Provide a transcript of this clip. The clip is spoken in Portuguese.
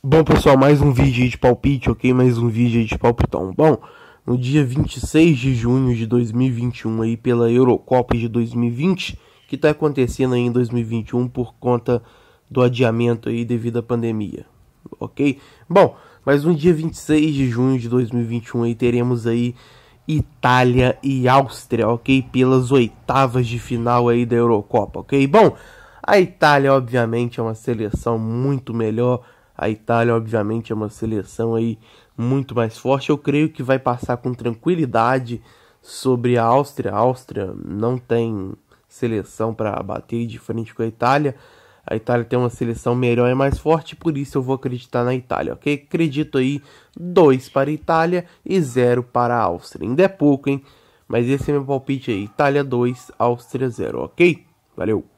Bom, pessoal, mais um vídeo de palpite, ok? Mais um vídeo de palpitão. Bom, no dia 26 de junho de 2021 aí pela Eurocopa de 2020, que está acontecendo aí em 2021 por conta do adiamento aí devido à pandemia, ok? Bom, mas no dia 26 de junho de 2021 aí teremos aí Itália e Áustria, ok? Pelas oitavas de final aí da Eurocopa, ok? Bom, a Itália obviamente é uma seleção muito melhor a Itália, obviamente, é uma seleção aí muito mais forte. Eu creio que vai passar com tranquilidade sobre a Áustria. A Áustria não tem seleção para bater de frente com a Itália. A Itália tem uma seleção melhor e mais forte, por isso eu vou acreditar na Itália, ok? Acredito aí 2 para a Itália e 0 para a Áustria. Ainda é pouco, hein? Mas esse é meu palpite aí. Itália 2, Áustria 0, ok? Valeu!